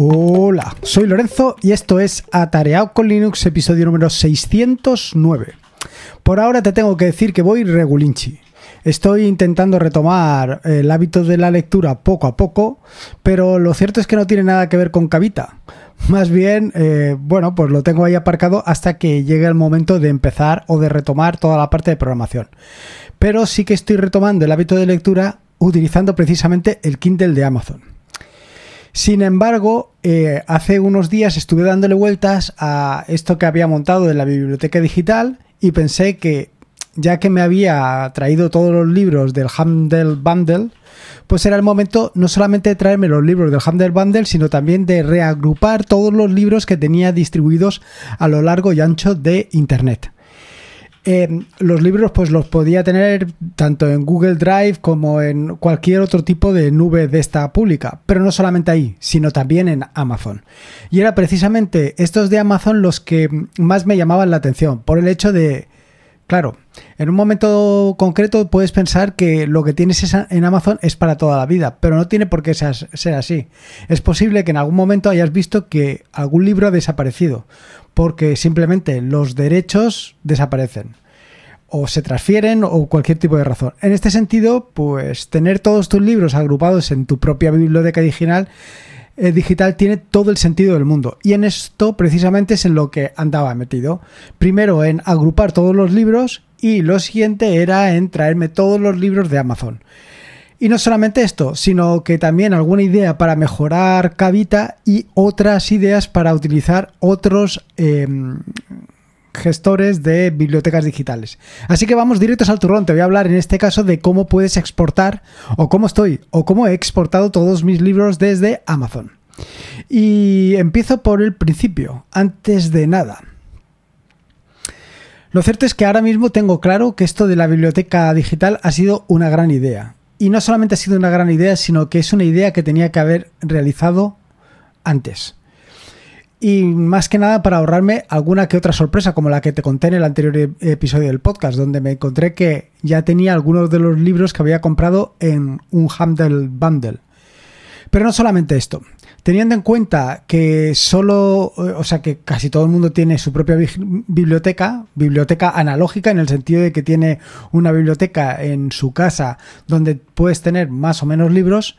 Hola, soy Lorenzo y esto es Atareado con Linux, episodio número 609. Por ahora te tengo que decir que voy regulinchi. Estoy intentando retomar el hábito de la lectura poco a poco, pero lo cierto es que no tiene nada que ver con Cavita. Más bien, eh, bueno, pues lo tengo ahí aparcado hasta que llegue el momento de empezar o de retomar toda la parte de programación. Pero sí que estoy retomando el hábito de lectura utilizando precisamente el Kindle de Amazon. Sin embargo, eh, hace unos días estuve dándole vueltas a esto que había montado en la biblioteca digital y pensé que ya que me había traído todos los libros del Handel Bundle, pues era el momento no solamente de traerme los libros del Handel Bundle, sino también de reagrupar todos los libros que tenía distribuidos a lo largo y ancho de Internet. Em, los libros pues los podía tener tanto en Google Drive como en cualquier otro tipo de nube de esta pública, pero no solamente ahí, sino también en Amazon. Y era precisamente estos de Amazon los que más me llamaban la atención, por el hecho de, claro, en un momento concreto puedes pensar que lo que tienes en Amazon es para toda la vida, pero no tiene por qué ser así. Es posible que en algún momento hayas visto que algún libro ha desaparecido porque simplemente los derechos desaparecen o se transfieren o cualquier tipo de razón. En este sentido, pues tener todos tus libros agrupados en tu propia biblioteca eh, digital, tiene todo el sentido del mundo. Y en esto precisamente es en lo que andaba metido. Primero en agrupar todos los libros y lo siguiente era en traerme todos los libros de Amazon. Y no solamente esto, sino que también alguna idea para mejorar Cavita y otras ideas para utilizar otros em, gestores de bibliotecas digitales. Así que vamos directos al turrón. Te voy a hablar en este caso de cómo puedes exportar o cómo estoy o cómo he exportado todos mis libros desde Amazon. Y empiezo por el principio, antes de nada. Lo cierto es que ahora mismo tengo claro que esto de la biblioteca digital ha sido una gran idea. Y no solamente ha sido una gran idea, sino que es una idea que tenía que haber realizado antes. Y más que nada para ahorrarme alguna que otra sorpresa, como la que te conté en el anterior e-, episodio del podcast, donde me encontré que ya tenía algunos de los libros que había comprado en un Handel Bundle. Pero no solamente esto, Teniendo en cuenta que solo, eh, o sea, que casi todo el mundo tiene su propia biblioteca, biblioteca analógica, en el sentido de que tiene una biblioteca en su casa donde puedes tener más o menos libros,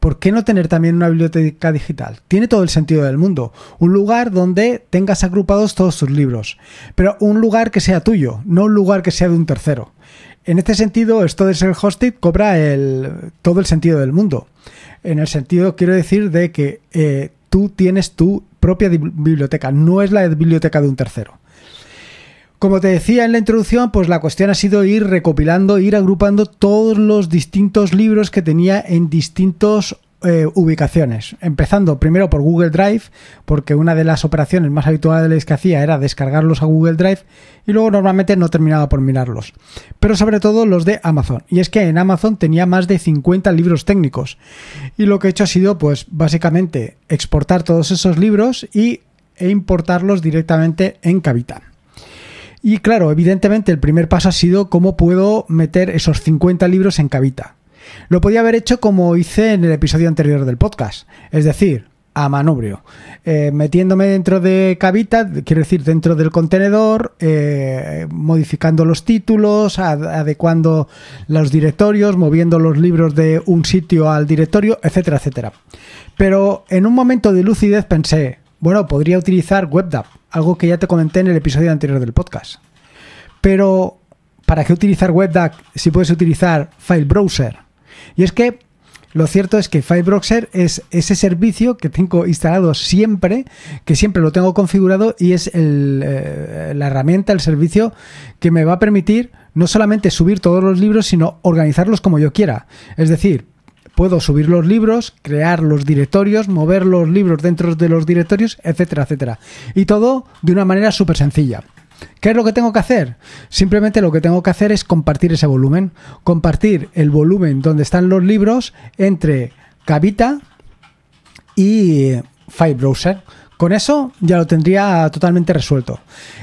¿por qué no tener también una biblioteca digital? Tiene todo el sentido del mundo. Un lugar donde tengas agrupados todos tus libros, pero un lugar que sea tuyo, no un lugar que sea de un tercero. En este sentido, esto de ser hosted cobra el, todo el sentido del mundo en el sentido, quiero decir, de que eh, tú tienes tu propia biblioteca, no es la biblioteca de un tercero. Como te decía en la introducción, pues la cuestión ha sido ir recopilando, ir agrupando todos los distintos libros que tenía en distintos eh, ubicaciones, empezando primero por Google Drive, porque una de las operaciones más habituales que hacía era descargarlos a Google Drive y luego normalmente no terminaba por mirarlos, pero sobre todo los de Amazon. Y es que en Amazon tenía más de 50 libros técnicos y lo que he hecho ha sido pues básicamente exportar todos esos libros y, e importarlos directamente en Cavita. Y claro, evidentemente el primer paso ha sido cómo puedo meter esos 50 libros en Cavita. Lo podía haber hecho como hice en el episodio anterior del podcast, es decir, a manubrio, eh, metiéndome dentro de Cavita, quiero decir, dentro del contenedor, eh, modificando los títulos, adecuando los directorios, moviendo los libros de un sitio al directorio, etcétera, etcétera. Pero en un momento de lucidez pensé, bueno, podría utilizar WebDAV, algo que ya te comenté en el episodio anterior del podcast. Pero, ¿para qué utilizar WebDAV si puedes utilizar File Browser? Y es que lo cierto es que Firebrowser es ese servicio que tengo instalado siempre, que siempre lo tengo configurado y es eh, la herramienta, el servicio que me va a permitir no solamente subir todos los libros, sino organizarlos como yo quiera. Es decir, puedo subir los libros, crear los directorios, mover los libros dentro de los directorios, etcétera, etcétera. Y todo de una manera súper sencilla. ¿Qué es lo que tengo que hacer? Simplemente lo que tengo que hacer es compartir ese volumen. Compartir el volumen donde están los libros entre Cavita y File Browser. Con eso ya lo tendría totalmente resuelto.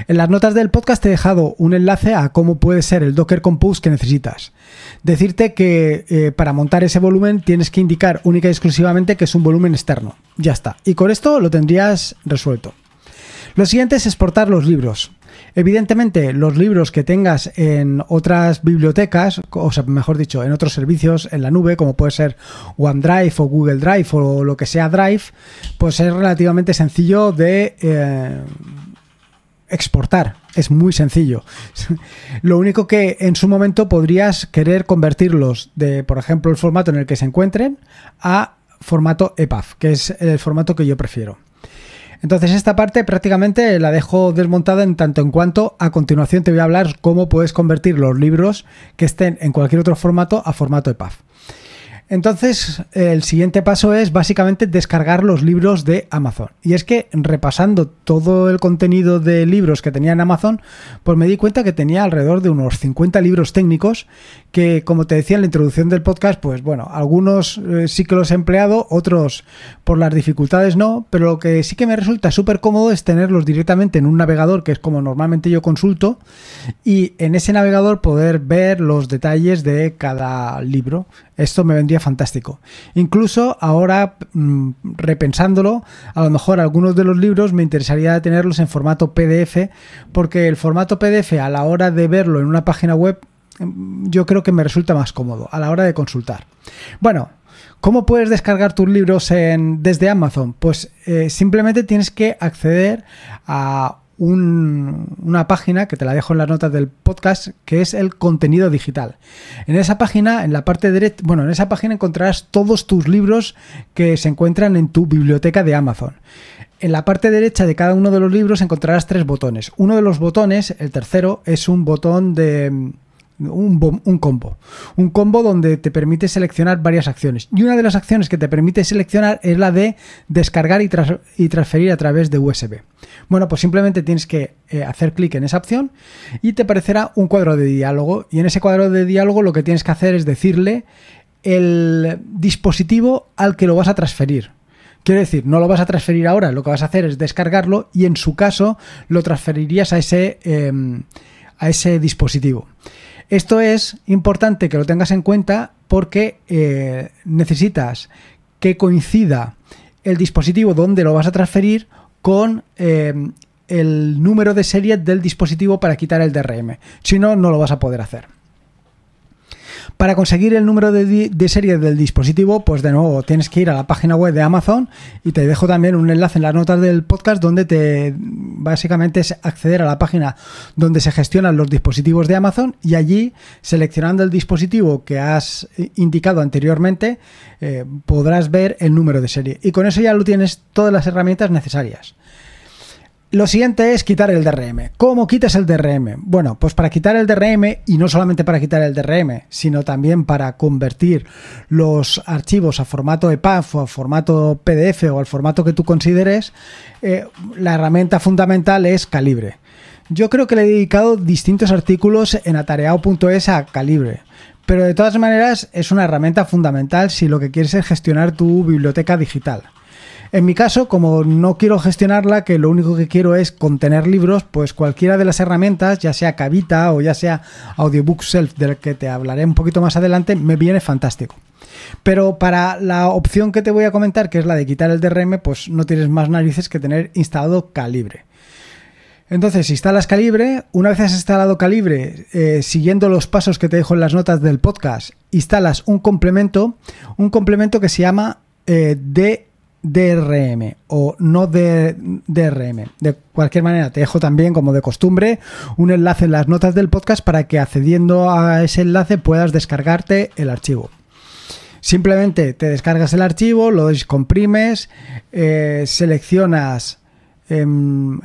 En las notas del podcast te he dejado un enlace a cómo puede ser el Docker Compose que necesitas. Decirte que eh, para montar ese volumen tienes que indicar única y exclusivamente que es un volumen externo. Ya está. Y con esto lo tendrías resuelto. Lo siguiente es exportar los libros. Evidentemente, los libros que tengas en otras bibliotecas, o sea, mejor dicho, en otros servicios en la nube, como puede ser OneDrive o Google Drive o lo que sea Drive, pues es relativamente sencillo de eh, exportar. Es muy sencillo. lo único que en su momento podrías querer convertirlos de, por ejemplo, el formato en el que se encuentren a formato EPUB, que es el formato que yo prefiero. Entonces esta parte prácticamente la dejo desmontada en tanto en cuanto a continuación te voy a hablar cómo puedes convertir los libros que estén en cualquier otro formato a formato de EPUB. Entonces, el siguiente paso es básicamente descargar los libros de Amazon. Y es que repasando todo el contenido de libros que tenía en Amazon, pues me di cuenta que tenía alrededor de unos 50 libros técnicos que, como te decía en la introducción del podcast, pues bueno, algunos eh, sí que los he empleado, otros por las dificultades no, pero lo que sí que me resulta súper cómodo es tenerlos directamente en un navegador, que es como normalmente yo consulto, y en ese navegador poder ver los detalles de cada libro. Esto me vendría fantástico. Incluso ahora, mm, repensándolo, a lo mejor algunos de los libros me interesaría tenerlos en formato PDF, porque el formato PDF a la hora de verlo en una página web Mm, yo creo que me resulta más cómodo a la hora de consultar. Bueno, ¿cómo puedes descargar tus libros en, desde Amazon? Pues eh, simplemente tienes que acceder a una página que te la dejo en las notas del podcast, que es el contenido digital. En esa página, en la parte derecha, bueno, en esa página encontrarás todos tus libros que se encuentran en tu biblioteca de Amazon. En la parte derecha de cada uno de los libros encontrarás tres botones. Uno de los botones, el tercero, es un botón de un, combo. Un combo donde te permite seleccionar varias acciones. Y una de las acciones que te permite seleccionar es la de descargar y, y transferir a través de USB. Bueno, pues simplemente tienes que eh, hacer clic en esa opción y te aparecerá un cuadro de diálogo. Y en ese cuadro de diálogo lo que tienes que hacer es decirle el dispositivo al que lo vas a transferir. Quiero decir, no lo vas a transferir ahora, lo que vas a hacer es descargarlo y en su caso lo transferirías a ese, em, a ese dispositivo. Esto es importante que lo tengas en cuenta porque eh, necesitas que coincida el dispositivo donde lo vas a transferir con eh, el número de serie del dispositivo para quitar el DRM. Si no, no lo vas a poder hacer. Para conseguir el número de, serie del dispositivo, pues de nuevo tienes que ir a la página web de Amazon y te dejo también un enlace en las notas del podcast donde te básicamente es acceder a la página donde se gestionan los dispositivos de Amazon y allí seleccionando el dispositivo que has eh, indicado anteriormente eh, podrás ver el número de serie y con eso ya lo tienes todas las herramientas necesarias. Lo siguiente es quitar el DRM. ¿Cómo quitas el DRM? Bueno, pues para quitar el DRM, y no solamente para quitar el DRM, sino también para convertir los archivos a formato EPUB o a formato PDF o al formato que tú consideres, eh, la herramienta fundamental es Calibre. Yo creo que le he dedicado distintos artículos en atareado.es a Calibre. Pero de todas maneras es una herramienta fundamental si lo que quieres es gestionar tu biblioteca digital. En mi caso, como no quiero gestionarla, que lo único que quiero es contener libros, pues cualquiera de las herramientas, ya sea Cavita o ya sea Audiobook Self, del que te hablaré un poquito más adelante, me viene fantástico. Pero para la opción que te voy a comentar, que es la de quitar el DRM, pues no tienes más narices que tener instalado Calibre. Entonces, instalas Calibre. Una vez has instalado Calibre, eh, siguiendo los pasos que te dejo en las notas del podcast, instalas un complemento, un complemento que se llama eh, DRM o no de DRM. De cualquier manera, te dejo también, como de costumbre, un enlace en las notas del podcast para que accediendo a ese enlace puedas descargarte el archivo. Simplemente te descargas el archivo, lo descomprimes, eh, seleccionas, em,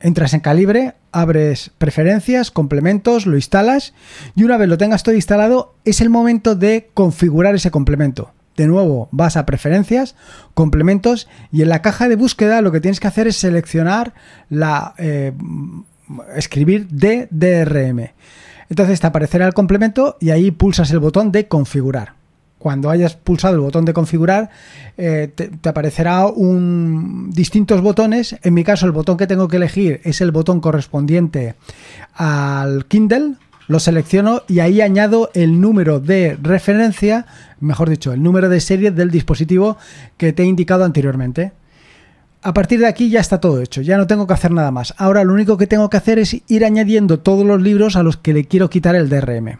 entras en calibre, abres preferencias, complementos, lo instalas y una vez lo tengas todo instalado es el momento de configurar ese complemento de nuevo, vas a preferencias, complementos y en la caja de búsqueda lo que tienes que hacer es seleccionar la... Eh, escribir DDRM. Entonces te aparecerá el complemento y ahí pulsas el botón de configurar. Cuando hayas pulsado el botón de configurar, eh, te, te, aparecerá un, distintos botones. En mi caso, el botón que tengo que elegir es el botón correspondiente al Kindle, lo selecciono y ahí añado el número de referencia, mejor dicho, el número de serie del dispositivo que te he indicado anteriormente. A partir de aquí ya está todo hecho, ya no tengo que hacer nada más. Ahora lo único que tengo que hacer es ir añadiendo todos los libros a los que le quiero quitar el DRM.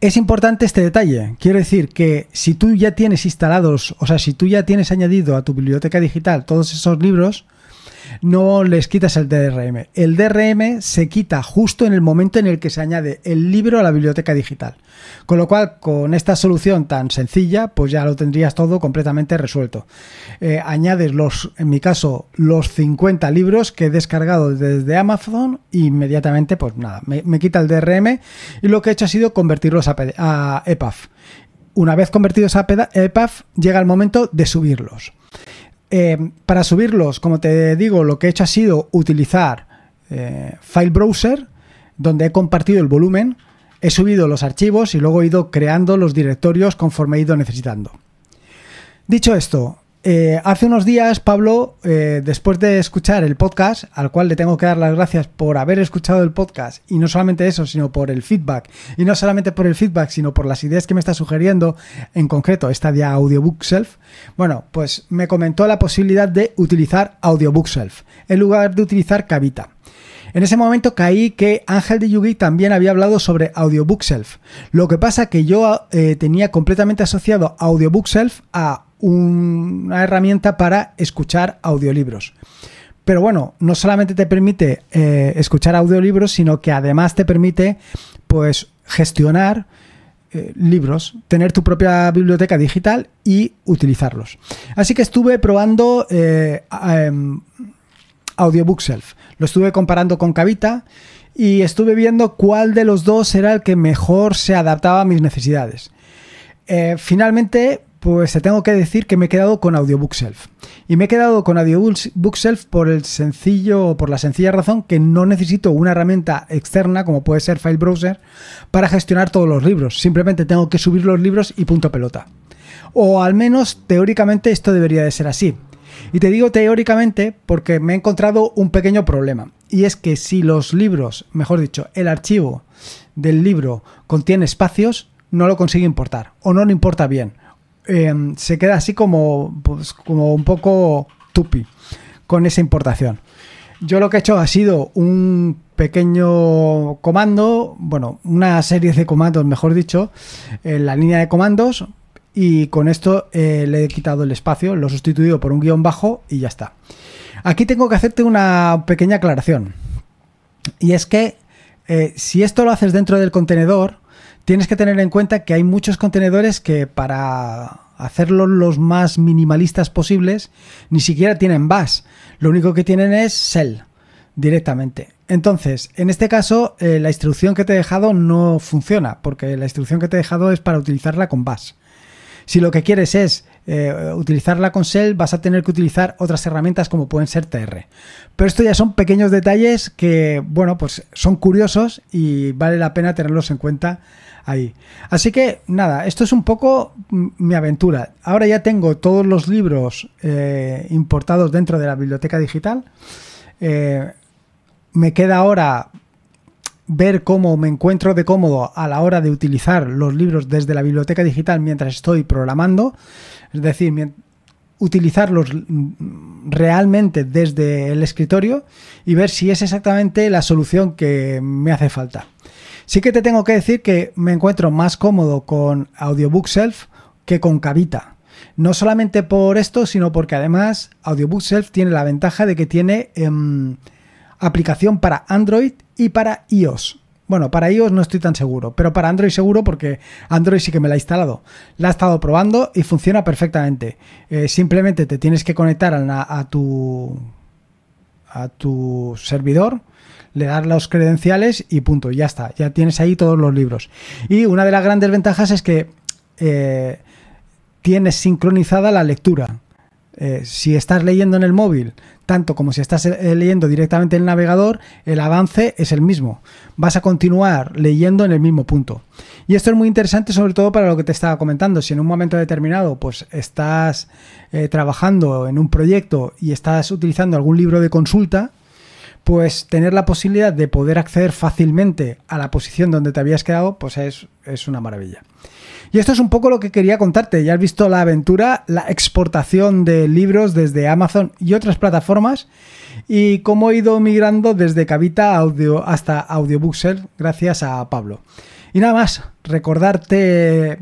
Es importante este detalle. Quiero decir que si tú ya tienes instalados, o sea, si tú ya tienes añadido a tu biblioteca digital todos esos libros, no les quitas el DRM. El DRM se quita justo en el momento en el que se añade el libro a la biblioteca digital. Con lo cual, con esta solución tan sencilla, pues ya lo tendrías todo completamente resuelto. Eh, añades los, en mi caso, los 50 libros que he descargado desde Amazon e inmediatamente, pues nada, me, quita el DRM y lo que he hecho ha sido convertirlos a, a e Una vez convertidos a EPUB, llega el momento de subirlos. Eh, para subirlos, como te digo, lo que he hecho ha sido utilizar eh, File Browser, donde he compartido el volumen, he subido los archivos y luego he ido creando los directorios conforme he ido necesitando. Dicho esto, eh, hace unos días, Pablo, eh, después de escuchar el podcast, al cual le tengo que dar las gracias por haber escuchado el podcast, y no solamente eso, sino por el feedback, y no solamente por el feedback, sino por las ideas que me está sugiriendo, en concreto esta de AudiobookSelf, bueno, pues me comentó la posibilidad de utilizar self en lugar de utilizar Cavita. En ese momento caí que Ángel de Yugi también había hablado sobre self Lo que pasa que yo eh, tenía completamente asociado Audiobookself a una herramienta para escuchar audiolibros. Pero bueno, no solamente te permite eh, escuchar audiolibros, sino que además te permite pues gestionar eh, libros, tener tu propia biblioteca digital y utilizarlos. Así que estuve probando eh, em, self Lo estuve comparando con Cavita y estuve viendo cuál de los dos era el que mejor se adaptaba a mis necesidades. Eh, finalmente pues te tengo que decir que me he quedado con Audiobookshelf. Y me he quedado con Audiobookshelf por el sencillo, por la sencilla razón que no necesito una herramienta externa, como puede ser File Browser, para gestionar todos los libros. Simplemente tengo que subir los libros y punto pelota. O al menos teóricamente esto debería de ser así. Y te digo teóricamente porque me he encontrado un pequeño problema. Y es que si los libros, mejor dicho, el archivo del libro contiene espacios, no lo consigue importar o no lo importa bien Em, se queda así como, pues, como un poco tupi con esa importación. Yo lo que he hecho ha sido un pequeño comando, bueno, una serie de comandos, mejor dicho, en la línea de comandos y con esto eh, le he quitado el espacio, lo he sustituido por un guión bajo y ya está. Aquí tengo que hacerte una pequeña aclaración. Y es que eh, si esto lo haces dentro del contenedor, Tienes que tener en cuenta que hay muchos contenedores que para hacerlos los más minimalistas posibles ni siquiera tienen bash Lo único que tienen es shell directamente. Entonces, en este caso, eh, la instrucción que te he dejado no funciona, porque la instrucción que te he dejado es para utilizarla con bash Si lo que quieres es eh, utilizarla con Shell vas a tener que utilizar otras herramientas como pueden ser TR. Pero esto ya son pequeños detalles que, bueno, pues son curiosos y vale la pena tenerlos en cuenta ahí. Así que nada, esto es un poco mi aventura. Ahora ya tengo todos los libros eh, importados dentro de la biblioteca digital. Eh, me queda ahora ver cómo me encuentro de cómodo a la hora de utilizar los libros desde la biblioteca digital mientras estoy programando, es decir, utilizarlos realmente desde el escritorio y ver si es exactamente la solución que me hace falta. Sí que te tengo que decir que me encuentro más cómodo con Self que con Cavita. No solamente por esto, sino porque además Self tiene la ventaja de que tiene... Em, aplicación para Android y para iOS. Bueno, para iOS no estoy tan seguro, pero para Android seguro porque Android sí que me la ha instalado. La he estado probando y funciona perfectamente. Eh, simplemente te tienes que conectar a, tu, a tu servidor, le das los credenciales y punto, ya está. Ya tienes ahí todos los libros. Y una de las grandes ventajas es que eh, tienes sincronizada la lectura. Eh, si estás leyendo en el móvil, tanto como si estás eh, leyendo directamente el navegador, el avance es el mismo. Vas a continuar leyendo en el mismo punto. Y esto es muy interesante sobre todo para lo que te estaba comentando. Si en un momento determinado pues estás eh, trabajando en un proyecto y estás utilizando algún libro de consulta, pues tener la posibilidad de poder acceder fácilmente a la posición donde te habías quedado, pues es, una maravilla. Y esto es un poco lo que quería contarte. Ya has visto la aventura, la exportación de libros desde Amazon y otras plataformas y cómo he ido migrando desde Cavita Audio hasta Audiobookser gracias a Pablo. Y nada más, recordarte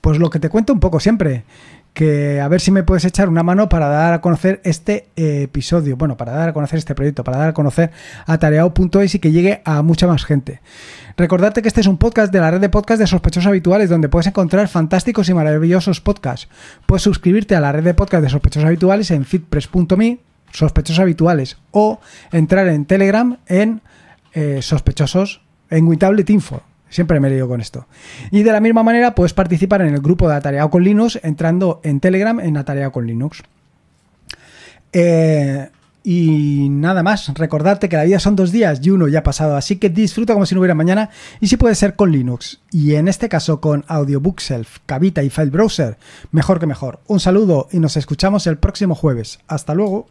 pues lo que te cuento un poco siempre, que a ver si me puedes echar una mano para dar a conocer este eh, episodio, bueno, para dar a conocer este proyecto, para dar a conocer a tareao.es y que llegue a mucha más gente. Recordarte que este es un podcast de la red de podcast de sospechosos habituales, donde puedes encontrar fantásticos y maravillosos podcasts. Puedes suscribirte a la red de podcast de sospechosos habituales en fitpress.me, sospechosos habituales, o entrar en Telegram en eh, sospechosos en wittabletinfo Siempre me lío con esto. Y de la misma manera puedes participar en el grupo de Atareado con Linux entrando en Telegram en Atareado con Linux. Eh, y nada más, recordarte que la vida son dos días y uno ya ha pasado, así que disfruta como si no hubiera mañana y si puede ser con Linux. Y en este caso con audiobookshelf, Cavita y File Browser, mejor que mejor. Un saludo y nos escuchamos el próximo jueves. Hasta luego.